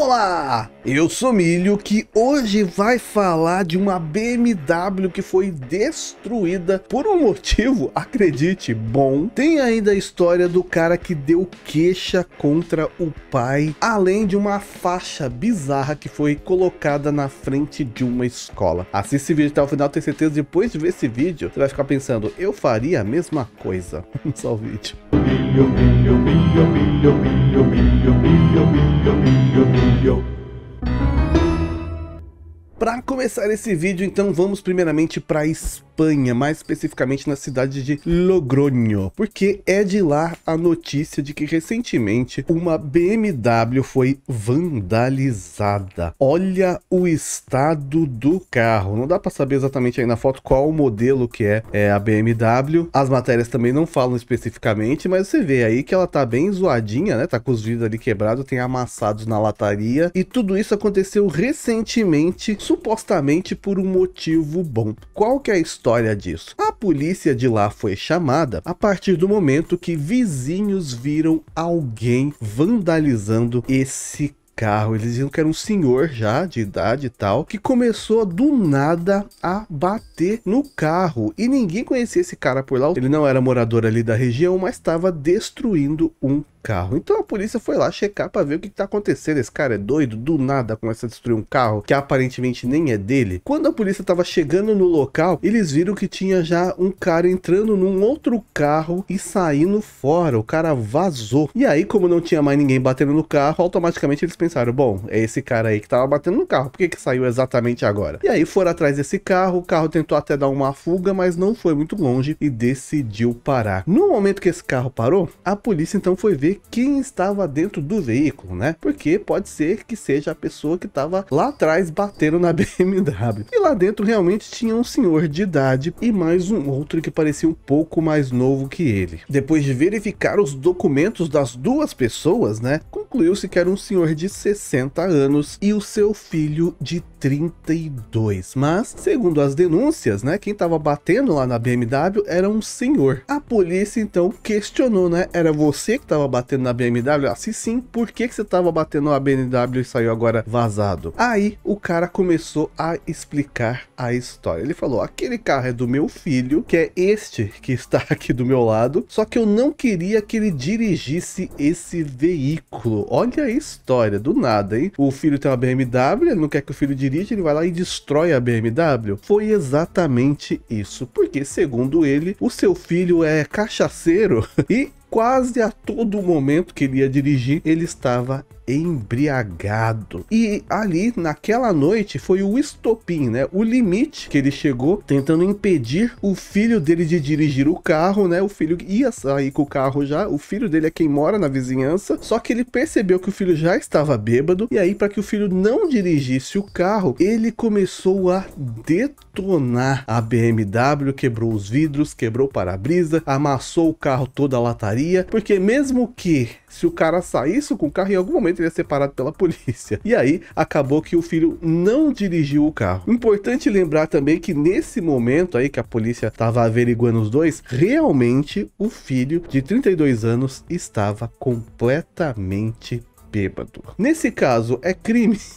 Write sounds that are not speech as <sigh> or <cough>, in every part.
Olá, eu sou Milho que hoje vai falar de uma BMW que foi destruída por um motivo, <laughs> acredite, bom. Tem ainda a história do cara que deu queixa contra o pai, além de uma faixa bizarra que foi colocada na frente de uma escola. Assista esse vídeo até o final, tenho certeza depois de ver esse vídeo, você vai ficar pensando, eu faria a mesma coisa. Vamos <laughs> ao vídeo. Billo, billo, billo, billo, billo, billo, billo, billo, billo, billo. Para começar esse vídeo, então vamos primeiramente para Espanha, mais especificamente na cidade de Logroño, porque é de lá a notícia de que recentemente uma BMW foi vandalizada. Olha o estado do carro, não dá para saber exatamente aí na foto qual o modelo que é, é a BMW, as matérias também não falam especificamente, mas você vê aí que ela tá bem zoadinha, né? Tá com os vidros ali quebrados, tem amassados na lataria, e tudo isso aconteceu recentemente supostamente por um motivo bom. Qual que é a história disso? A polícia de lá foi chamada a partir do momento que vizinhos viram alguém vandalizando esse carro. Eles diziam que era um senhor já de idade e tal, que começou do nada a bater no carro. E ninguém conhecia esse cara por lá. Ele não era morador ali da região, mas estava destruindo um carro. Então a polícia foi lá checar para ver o que, que tá acontecendo. Esse cara é doido, do nada começa a destruir um carro que aparentemente nem é dele. Quando a polícia tava chegando no local, eles viram que tinha já um cara entrando num outro carro e saindo fora. O cara vazou. E aí, como não tinha mais ninguém batendo no carro, automaticamente eles pensaram: bom, é esse cara aí que tava batendo no carro. Por que, que saiu exatamente agora? E aí foram atrás desse carro. O carro tentou até dar uma fuga, mas não foi muito longe e decidiu parar. No momento que esse carro parou, a polícia então foi ver quem estava dentro do veículo, né? Porque pode ser que seja a pessoa que estava lá atrás batendo na <laughs> BMW. E lá dentro realmente tinha um senhor de idade e mais um outro que parecia um pouco mais novo que ele. Depois de verificar os documentos das duas pessoas, né? Concluiu-se que era um senhor de 60 anos e o seu filho de 32. Mas, segundo as denúncias, né? Quem estava batendo lá na BMW era um senhor. A polícia então questionou, né? Era você que estava batendo batendo na BMW? Ah, se sim, por que, que você tava batendo na BMW e saiu agora vazado? Aí o cara começou a explicar a história. Ele falou: aquele carro é do meu filho, que é este que está <laughs> aqui do meu lado, só que eu não queria que ele dirigisse esse veículo. Olha a história, do nada, hein? O filho tem uma BMW, ele não quer que o filho dirija, ele vai lá e destrói a BMW. Foi exatamente isso, porque segundo ele, o seu filho é cachaceiro <laughs> e quase a todo momento que ele ia dirigir, ele estava embriagado. E ali, naquela noite, foi o estopim, né? O limite que ele chegou tentando impedir o filho dele de dirigir o carro, né? O filho ia sair com o carro já, o filho dele é quem mora na vizinhança, só que ele percebeu que o filho já estava bêbado, e aí para que o filho não dirigisse o carro, ele começou a detonar a BMW, quebrou os vidros, quebrou o para-brisa, amassou o carro toda a lataria, porque mesmo que se o cara saísse com o carro, em algum momento ele ia ser parado pela polícia. E aí acabou que o filho não dirigiu o carro. Importante lembrar também que nesse momento aí que a polícia estava averiguando os dois, realmente o filho de 32 anos estava completamente bêbado. Nesse caso, é crime. <laughs>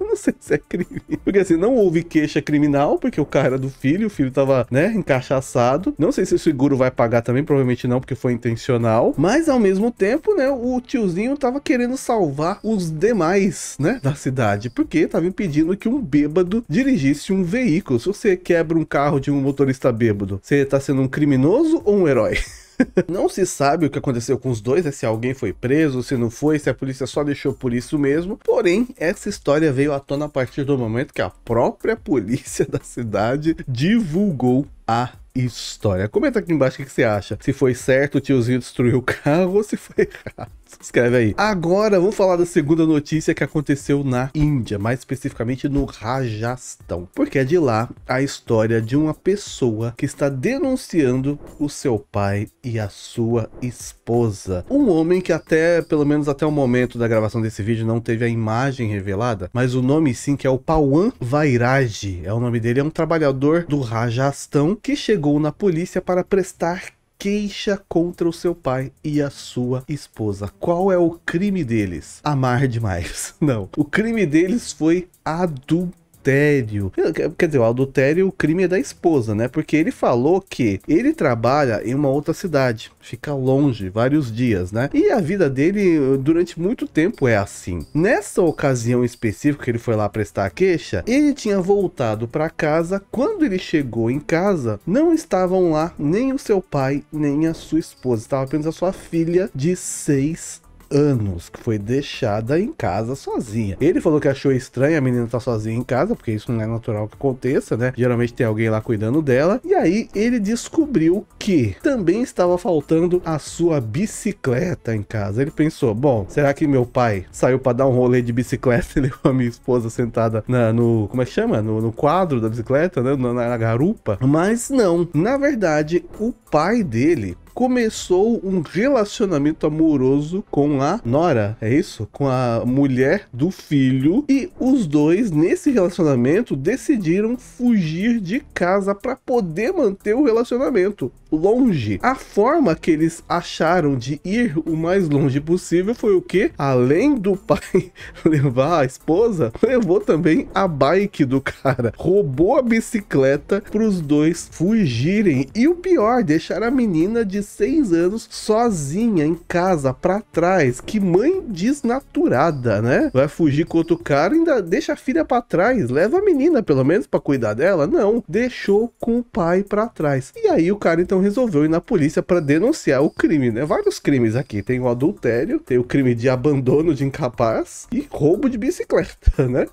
Eu não sei se é crime. Porque assim, não houve queixa criminal, porque o cara era do filho, o filho tava, né, encaixaçado. Não sei se o seguro vai pagar também, provavelmente não, porque foi intencional. Mas ao mesmo tempo, né, o tiozinho tava querendo salvar os demais, né, da cidade. Porque tava impedindo que um bêbado dirigisse um veículo. Se você quebra um carro de um motorista bêbado, você tá sendo um criminoso ou um herói? <laughs> não se sabe o que aconteceu com os dois, é se alguém foi preso, se não foi, se a polícia só deixou por isso mesmo. Porém, essa história veio à tona a partir do momento que a própria polícia <laughs> da cidade divulgou a história. Comenta aqui embaixo o que você acha. Se foi certo o tiozinho destruiu o carro ou se foi errado. Escreve aí. Agora, vamos falar da segunda notícia que aconteceu na Índia, mais especificamente no Rajastão. Porque é de lá a história de uma pessoa que está denunciando o seu pai e a sua esposa. Um homem que até, pelo menos até o momento da gravação desse vídeo, não teve a imagem revelada, mas o nome sim que é o Pawan Vairaj, é o nome dele, é um trabalhador do Rajastão que chegou na polícia para prestar queixa contra o seu pai e a sua esposa. Qual é o crime deles? Amar demais. <laughs> Não. O crime deles foi adultério adultério. Quer dizer, o adultério, o crime é da esposa, né? Porque ele falou que ele trabalha em uma outra cidade, fica longe vários dias, né? E a vida dele durante muito tempo é assim. Nessa ocasião específica que ele foi lá prestar a queixa, ele tinha voltado para casa. Quando ele chegou em casa, não estavam lá nem o seu pai, nem a sua esposa, estava apenas a sua filha de seis anos que foi deixada em casa sozinha. Ele falou que achou estranho a menina estar tá sozinha em casa, porque isso não é natural que aconteça, né? Geralmente tem alguém lá cuidando dela. E aí ele descobriu que também estava faltando a sua bicicleta em casa. Ele pensou: bom, será que meu pai saiu para dar um rolê de bicicleta e <laughs> levou a minha esposa sentada na, no. Como é que chama? No, no quadro da bicicleta, né? Na, na garupa. Mas não. Na verdade, o pai dele começou um relacionamento amoroso com a Nora, é isso? Com a mulher do filho. E os dois, nesse relacionamento, decidiram fugir de casa para poder manter o relacionamento longe. A forma que eles acharam de ir o mais longe possível foi o que? Além do pai <laughs> levar a esposa, levou também a bike do cara. Roubou a bicicleta para os dois fugirem. E o pior, deixar a menina de 16 anos, sozinha em casa, pra trás. Que mãe desnaturada, né? Vai fugir com outro cara, ainda deixa a filha pra trás. Leva a menina, pelo menos, pra cuidar dela. Não, deixou com o pai pra trás. E aí o cara então resolveu ir na polícia para denunciar o crime, né? Vários crimes aqui. Tem o adultério, tem o crime de abandono de incapaz e roubo de bicicleta, <laughs> né?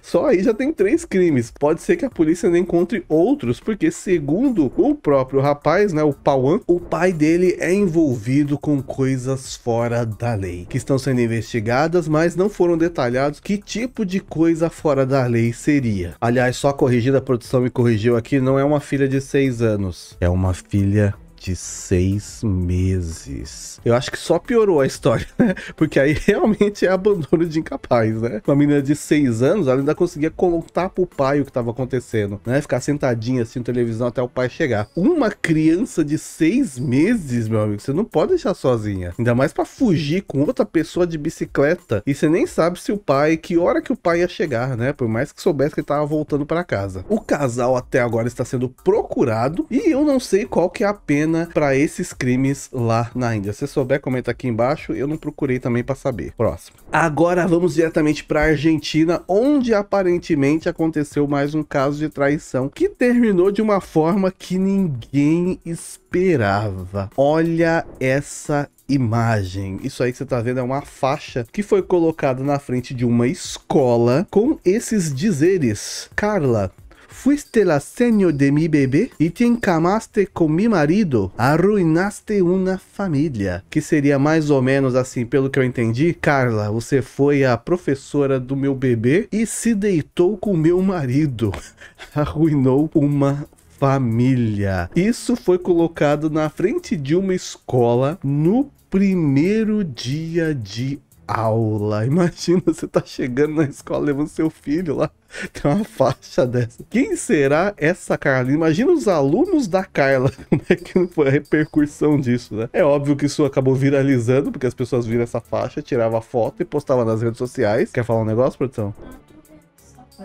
Só aí já tem três crimes. Pode ser que a polícia não encontre outros, porque segundo o próprio rapaz, né, o Pauan, o pai pai dele é envolvido com coisas fora da lei, que estão sendo investigadas, mas não foram detalhados que tipo de coisa fora da lei seria. Aliás, só corrigida, a produção me corrigiu aqui, não é uma filha de 6 anos, é uma filha de seis meses. Eu acho que só piorou a história, <laughs> né? Porque aí realmente é abandono de incapaz, né? Uma menina de seis anos, ela ainda conseguia contar pro pai o que estava acontecendo, né? Ficar sentadinha assim na televisão até o pai chegar. Uma criança de seis meses, meu amigo, você não pode deixar sozinha. Ainda mais para fugir com outra pessoa de bicicleta. E você nem sabe se o pai, que hora que o pai ia chegar, né? Por mais que soubesse que ele tava voltando para casa. O casal até agora está sendo procurado e eu não sei qual que é a pena pena para esses crimes lá na Índia. Se souber, comenta aqui embaixo. Eu não procurei também para saber. Próximo. Agora vamos diretamente para Argentina, onde aparentemente aconteceu mais um caso de traição que terminou de uma forma que ninguém esperava. Olha essa imagem. Isso aí que você tá vendo é uma faixa que foi colocada na frente de uma escola com esses dizeres. Carla, Fuiste la seño de mi bebé y te encamaste con mi marido. Arruinaste una família. Que seria mais ou menos assim, pelo que eu entendi. Carla, você foi a professora do meu bebê e se deitou com meu marido. <laughs> Arruinou uma família. Isso foi colocado na frente de uma escola no primeiro dia de aula. Imagina você tá chegando na escola levando seu filho lá, tem uma faixa dessa. Quem será essa Carla? Imagina os alunos da Carla, <laughs> como é que não foi a repercussão disso, né? É óbvio que isso acabou viralizando, porque as pessoas viram essa faixa, tirava foto e postava nas redes sociais. Quer falar um negócio, produção?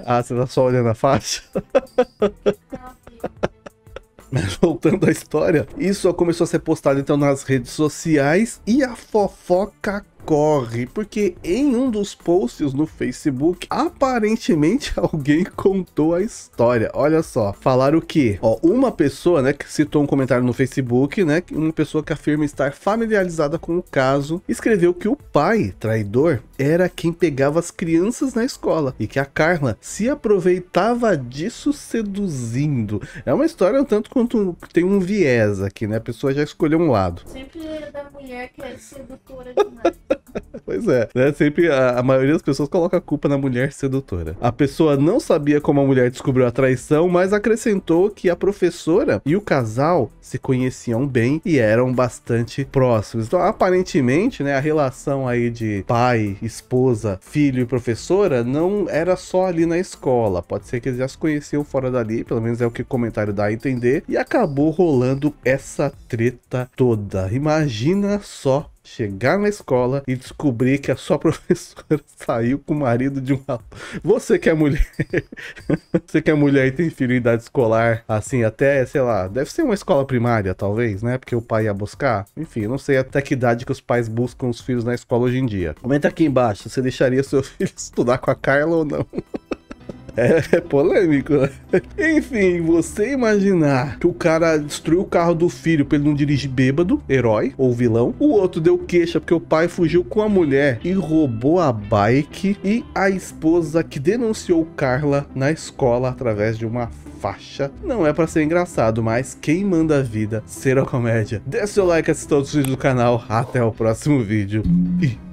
Ah, você tá só olhando a faixa? Mas <laughs> voltando à história, isso começou a ser postado então nas redes sociais e a fofoca corre, porque em um dos posts no Facebook, aparentemente <laughs> alguém contou a história. Olha só, falaram que, ó, uma pessoa, né, que citou um comentário no Facebook, né, uma pessoa que afirma estar familiarizada com o caso, escreveu que o pai, traidor, era quem pegava as crianças na escola e que a Carla se aproveitava disso seduzindo. É uma história um tanto quanto tem um viés aqui, né? A pessoa já escolheu um lado. Sempre era é da mulher que é sedutora demais. <laughs> Pois é, né? Sempre a, a, maioria das pessoas coloca a culpa na mulher sedutora. A pessoa não sabia como a mulher descobriu a traição, mas acrescentou que a professora e o casal se conheciam bem e eram bastante próximos. Então, aparentemente, né, a relação aí de pai, esposa, filho e professora não era só ali na escola. Pode ser que eles já se conheciam fora dali, pelo menos é o que o comentário dá a entender, e acabou rolando essa treta toda. Imagina só chegar na escola e descobrir que a sua <laughs> professora saiu com o marido de um Você que é mulher, <laughs> você que é mulher e tem filho em idade escolar, assim, até, sei lá, deve ser uma escola primária, talvez, né? Porque o pai ia buscar. Enfim, não sei até que idade que os pais buscam os filhos na escola hoje em dia. Comenta aqui embaixo, você deixaria seu <laughs> filho estudar com a Carla ou não? É, polêmico, né? Enfim, você imaginar que o cara destruiu o carro do filho pra ele não dirigir bêbado, herói ou vilão. O outro deu queixa porque o pai fugiu com a mulher e roubou a bike. E a esposa que denunciou Carla na escola através de uma faixa. Não é para ser engraçado, mas quem manda a vida será comédia. Deixa seu like, assista todos os vídeos do canal. Até o próximo vídeo e